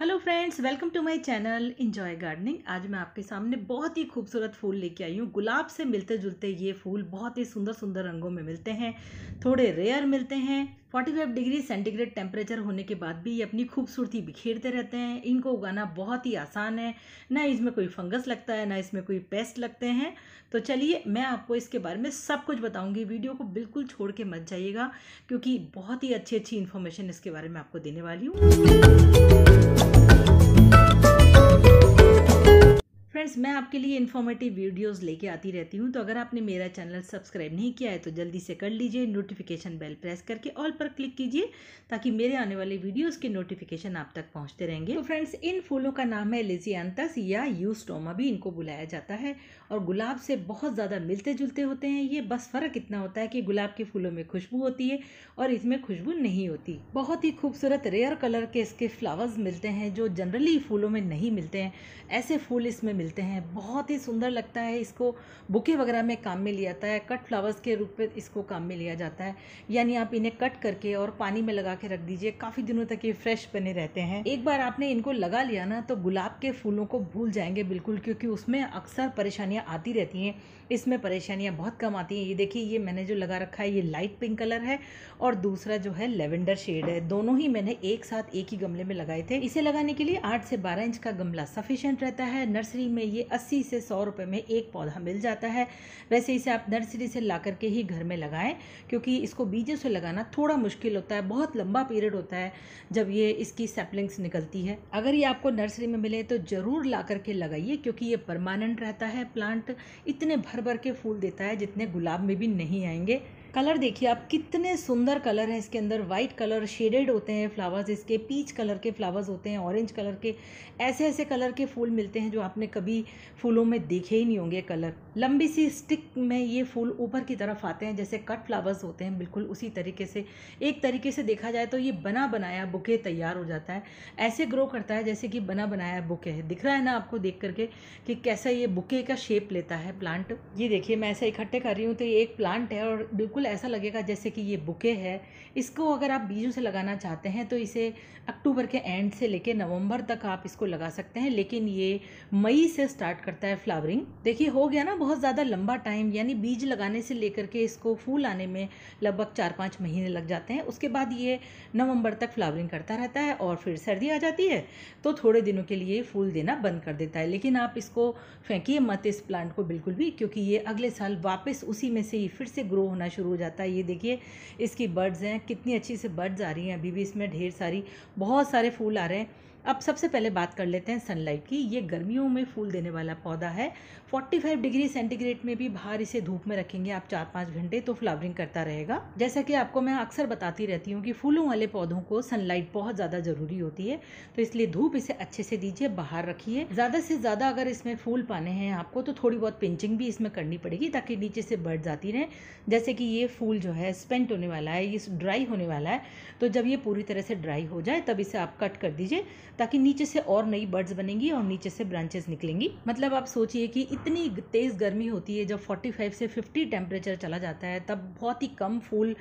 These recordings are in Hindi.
hello friends welcome to my channel enjoy gardening आज मैं आपके सामने बहुत ही खूबसूरत फूल लेके आई हूँ गुलाब से मिलते जुलते ये फूल बहुत ही सुंदर सुंदर रंगों में मिलते हैं थोड़े रेयर मिलते हैं 45 डिग्री सेंटीग्रेड टेम्परेचर होने के बाद भी ये अपनी खूबसूरती बिखेरते रहते हैं इनको उगाना बहुत ही आसान है ना इसमें कोई फंगस लगता है ना इसमें कोई पेस्ट लगते हैं तो चलिए मैं आपको इसके बारे में सब कुछ बताऊंगी वीडियो को बिल्कुल छोड़ के मत जाइएगा क्योंकि बहुत ही अच्छी अच्छी इन्फॉर्मेशन इसके बारे में आपको देने वाली हूँ फ्रेंड्स मैं आपके लिए इन्फॉर्मेटिव वीडियोस लेके आती रहती हूँ तो अगर आपने मेरा चैनल सब्सक्राइब नहीं किया है तो जल्दी से कर लीजिए नोटिफिकेशन बेल प्रेस करके ऑल पर क्लिक कीजिए ताकि मेरे आने वाले वीडियोस के नोटिफिकेशन आप तक पहुँचते रहेंगे तो फ्रेंड्स इन फूलों का नाम है लेजियांतस या यूस्टोमा भी इनको बुलाया जाता है और गुलाब से बहुत ज़्यादा मिलते जुलते होते हैं ये बस फ़र्क इतना होता है कि गुलाब के फूलों में खुशबू होती है और इसमें खुशबू नहीं होती बहुत ही खूबसूरत रेयर कलर के इसके फ्लावर्स मिलते हैं जो जनरली फूलों में नहीं मिलते हैं ऐसे फूल इसमें मिलते मिलते हैं बहुत ही सुंदर लगता है इसको बुके वगैरह में काम में लिया जाता है कट फ्लावर्स के रूप में इसको काम में लिया जाता है यानी आप इन्हें कट करके और पानी में लगा के रख दीजिए काफ़ी दिनों तक ये फ्रेश बने रहते हैं एक बार आपने इनको लगा लिया ना तो गुलाब के फूलों को भूल जाएंगे बिल्कुल क्योंकि उसमें अक्सर परेशानियाँ आती रहती हैं इसमें परेशानियाँ बहुत कम आती हैं ये देखिए ये मैंने जो लगा रखा है ये लाइट पिंक कलर है और दूसरा जो है लेवेंडर शेड है दोनों ही मैंने एक साथ एक ही गमले में लगाए थे इसे लगाने के लिए आठ से बारह इंच का गमला सफिशेंट रहता है नर्सरी में में ये अस्सी से सौ रुपये में एक पौधा मिल जाता है वैसे इसे आप नर्सरी से ला करके ही घर में लगाएं क्योंकि इसको बीजों से लगाना थोड़ा मुश्किल होता है बहुत लंबा पीरियड होता है जब ये इसकी सैपलिंग्स निकलती है अगर ये आपको नर्सरी में मिले तो ज़रूर ला करके लगाइए क्योंकि ये परमानेंट रहता है प्लांट इतने भर भर के फूल देता है जितने गुलाब में भी नहीं आएंगे कलर देखिए आप कितने सुंदर कलर हैं इसके अंदर वाइट कलर शेडेड होते हैं फ्लावर्स इसके पीच कलर के फ्लावर्स होते हैं ऑरेंज कलर के ऐसे ऐसे कलर के फूल मिलते हैं जो आपने कभी फूलों में देखे ही नहीं होंगे कलर लंबी सी स्टिक में ये फूल ऊपर की तरफ आते हैं जैसे कट फ्लावर्स होते हैं बिल्कुल उसी तरीके से एक तरीके से देखा जाए तो ये बना बनाया बुके तैयार हो जाता है ऐसे ग्रो करता है जैसे कि बना बनाया बुके है दिख रहा है ना आपको देख करके कि कैसा ये बुके का शेप लेता है प्लांट ये देखिए मैं ऐसे इकट्ठे कर रही हूँ तो ये एक प्लांट है और बिल्कुल ऐसा लगेगा जैसे कि ये बुके है इसको अगर आप बीजों से लगाना चाहते हैं तो इसे अक्टूबर के एंड से लेकर नवम्बर तक आप इसको लगा सकते हैं लेकिन ये मई से स्टार्ट करता है फ्लावरिंग देखिए हो गया ना बहुत ज़्यादा लंबा टाइम यानी बीज लगाने से लेकर के इसको फूल आने में लगभग चार पाँच महीने लग जाते हैं उसके बाद ये नवंबर तक फ्लावरिंग करता रहता है और फिर सर्दी आ जाती है तो थोड़े दिनों के लिए फूल देना बंद कर देता है लेकिन आप इसको फेंकिए मत इस प्लांट को बिल्कुल भी क्योंकि ये अगले साल वापस उसी में से ही फिर से ग्रो होना शुरू हो जाता है ये देखिए इसकी बर्ड्स हैं कितनी अच्छी से बर्ड्स आ रही हैं अभी भी इसमें ढेर सारी बहुत सारे फूल आ रहे हैं अब सबसे पहले बात कर लेते हैं सनलाइट की ये गर्मियों में फूल देने वाला पौधा है 45 डिग्री सेंटीग्रेड में भी बाहर इसे धूप में रखेंगे आप चार पाँच घंटे तो फ्लावरिंग करता रहेगा जैसा कि आपको मैं अक्सर बताती रहती हूँ कि फूलों वाले पौधों को सनलाइट बहुत ज़्यादा ज़रूरी होती है तो इसलिए धूप इसे अच्छे से दीजिए बाहर रखिए ज़्यादा से ज़्यादा अगर इसमें फूल पाने हैं आपको तो थोड़ी बहुत पिंचिंग भी इसमें करनी पड़ेगी ताकि नीचे से बढ़ जाती रहे जैसे कि ये फूल जो है स्पेंट होने वाला है ये ड्राई होने वाला है तो जब ये पूरी तरह से ड्राई हो जाए तब इसे आप कट कर दीजिए ताकि नीचे से और नई बर्ड्स बनेंगी और नीचे से ब्रांचेस निकलेंगी मतलब आप सोचिए कि इतनी तेज़ गर्मी होती है जब 45 से 50 टेम्परेचर चला जाता है तब बहुत ही कम फूल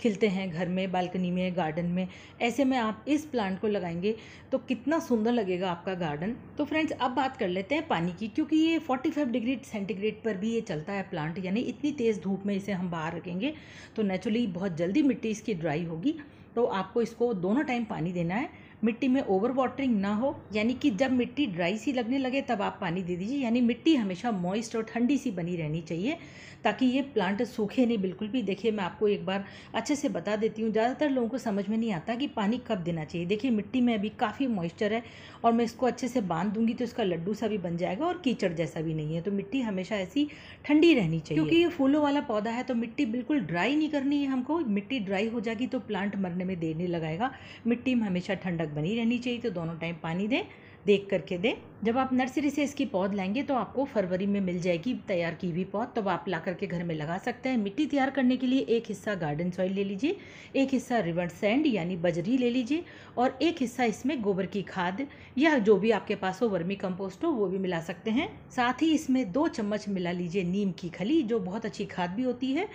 खिलते हैं घर में बालकनी में गार्डन में ऐसे में आप इस प्लांट को लगाएंगे तो कितना सुंदर लगेगा आपका गार्डन तो फ्रेंड्स अब बात कर लेते हैं पानी की क्योंकि ये 45 डिग्री सेंटीग्रेड पर भी ये चलता है प्लांट यानी इतनी तेज़ धूप में इसे हम बाहर रखेंगे तो नेचुरली बहुत जल्दी मिट्टी इसकी ड्राई होगी तो आपको इसको दोनों टाइम पानी देना है मिट्टी में ओवर वाटरिंग ना हो यानी कि जब मिट्टी ड्राई सी लगने लगे तब आप पानी दे दीजिए यानी मिट्टी हमेशा मॉइस्ट और ठंडी सी बनी रहनी चाहिए ताकि ये प्लांट सूखे नहीं बिल्कुल भी देखिए मैं आपको एक बार अच्छे से बता देती हूँ ज़्यादातर लोगों को समझ में नहीं आता कि पानी कब देना चाहिए देखिए मिट्टी में अभी काफ़ी मॉइस्चर है और मैं इसको अच्छे से बांध दूंगी तो इसका लड्डू सा भी बन जाएगा और कीचड़ जैसा भी नहीं है तो मिट्टी हमेशा ऐसी ठंडी रहनी चाहिए क्योंकि ये फूलों वाला पौधा है तो मिट्टी बिल्कुल ड्राई नहीं करनी है हमको मिट्टी ड्राई हो जाएगी तो प्लांट मरने में देर नहीं लगाएगा मिट्टी में हमेशा ठंडक बनी रहनी चाहिए तो दोनों टाइम पानी दें देख करके दें जब आप नर्सरी से इसकी पौध लाएंगे तो आपको फरवरी में मिल जाएगी तैयार की हुई पौध तब तो आप ला करके घर में लगा सकते हैं मिट्टी तैयार करने के लिए एक हिस्सा गार्डन सॉइल ले लीजिए एक हिस्सा रिवर सैंड यानी बजरी ले लीजिए और एक हिस्सा इसमें गोबर की खाद या जो भी आपके पास हो वर्मी कंपोस्ट हो वो भी मिला सकते हैं साथ ही इसमें दो चम्मच मिला लीजिए नीम की खली जो बहुत अच्छी खाद भी होती है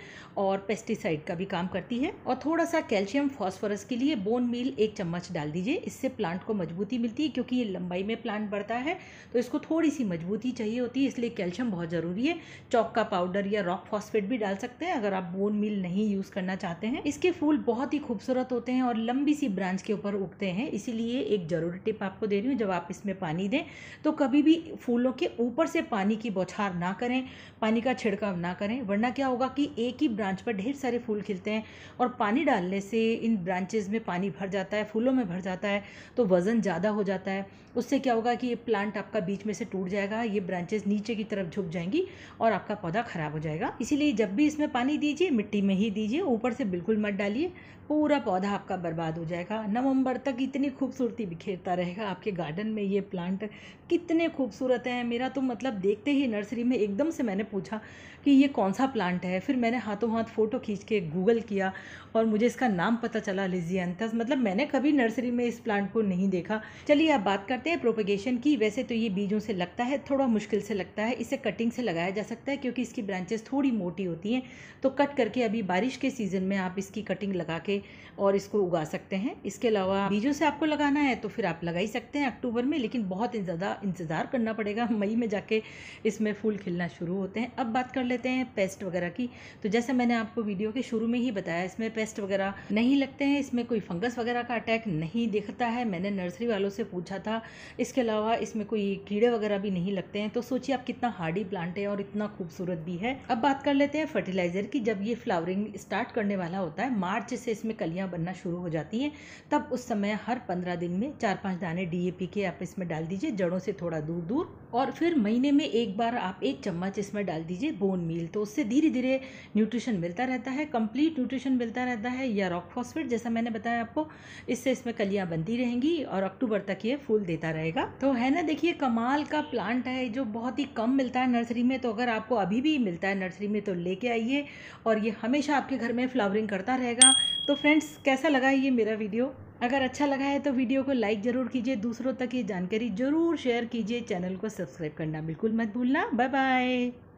और पेस्टिसाइड का भी काम करती है और थोड़ा सा कैल्शियम फॉस्फोरस के लिए बोन मील एक चम्मच डाल दीजिए इससे प्लांट को मजबूती मिलती है क्योंकि ये लंबाई सिंचाई में प्लांट बढ़ता है तो इसको थोड़ी सी मजबूती चाहिए होती है इसलिए कैल्शियम बहुत ज़रूरी है चौक का पाउडर या रॉक फॉस्फेट भी डाल सकते हैं अगर आप बोन मिल नहीं यूज़ करना चाहते हैं इसके फूल बहुत ही खूबसूरत होते हैं और लंबी सी ब्रांच के ऊपर उगते हैं इसीलिए एक ज़रूरी टिप आपको दे रही हूँ जब आप इसमें पानी दें तो कभी भी फूलों के ऊपर से पानी की बौछार ना करें पानी का छिड़काव ना करें वरना क्या होगा कि एक ही ब्रांच पर ढेर सारे फूल खिलते हैं और पानी डालने से इन ब्रांचेज में पानी भर जाता है फूलों में भर जाता है तो वज़न ज़्यादा हो जाता है उससे क्या होगा कि ये प्लांट आपका बीच में से टूट जाएगा ये ब्रांचेस नीचे की तरफ झुक जाएंगी और आपका पौधा ख़राब हो जाएगा इसीलिए जब भी इसमें पानी दीजिए मिट्टी में ही दीजिए ऊपर से बिल्कुल मत डालिए पूरा पौधा आपका बर्बाद हो जाएगा नवंबर तक इतनी खूबसूरती बिखेरता रहेगा आपके गार्डन में ये प्लांट कितने खूबसूरत हैं मेरा तो मतलब देखते ही नर्सरी में एकदम से मैंने पूछा कि ये कौन सा प्लांट है फिर मैंने हाथों हाथ फ़ोटो खींच के गूगल किया और मुझे इसका नाम पता चला लिजियंथस मतलब मैंने कभी नर्सरी में इस प्लांट को नहीं देखा चलिए आप बात करते हैं हैं प्रोपेगेशन की वैसे तो ये बीजों से लगता है थोड़ा मुश्किल से लगता है इसे कटिंग से लगाया जा सकता है क्योंकि इसकी ब्रांचेस थोड़ी मोटी होती हैं तो कट करके अभी बारिश के सीज़न में आप इसकी कटिंग लगा के और इसको उगा सकते हैं इसके अलावा बीजों से आपको लगाना है तो फिर आप लगा ही सकते हैं अक्टूबर में लेकिन बहुत ज़्यादा इंतज़ार करना पड़ेगा मई में जाके इसमें फूल खिलना शुरू होते हैं अब बात कर लेते हैं पेस्ट वगैरह की तो जैसे मैंने आपको वीडियो के शुरू में ही बताया इसमें पेस्ट वगैरह नहीं लगते हैं इसमें कोई फंगस वगैरह का अटैक नहीं दिखता है मैंने नर्सरी वालों से पूछा था इसके अलावा इसमें कोई कीड़े वगैरह भी नहीं लगते हैं तो सोचिए आप कितना हार्डी प्लांट है और इतना खूबसूरत भी है अब बात कर लेते हैं फर्टिलाइज़र की जब ये फ्लावरिंग स्टार्ट करने वाला होता है मार्च से इसमें कलियाँ बनना शुरू हो जाती हैं तब उस समय हर पंद्रह दिन में चार पाँच दाने डी के आप इसमें डाल दीजिए जड़ों से थोड़ा दूर दूर और फिर महीने में एक बार आप एक चम्मच इसमें डाल दीजिए बोन मील तो उससे धीरे धीरे न्यूट्रिशन मिलता रहता है कंप्लीट न्यूट्रिशन मिलता रहता है या रॉक फॉस्फेट जैसा मैंने बताया आपको इससे इसमें कलियाँ बनती रहेंगी और अक्टूबर तक ये फूल देता रहेगा तो है ना देखिए कमाल का प्लांट है जो बहुत ही कम मिलता है नर्सरी में तो अगर आपको अभी भी मिलता है नर्सरी में तो लेके आइए और ये हमेशा आपके घर में फ्लावरिंग करता रहेगा तो फ्रेंड्स कैसा लगा ये मेरा वीडियो अगर अच्छा लगा है तो वीडियो को लाइक ज़रूर कीजिए दूसरों तक ये जानकारी ज़रूर शेयर कीजिए चैनल को सब्सक्राइब करना बिल्कुल मत भूलना बाय बाय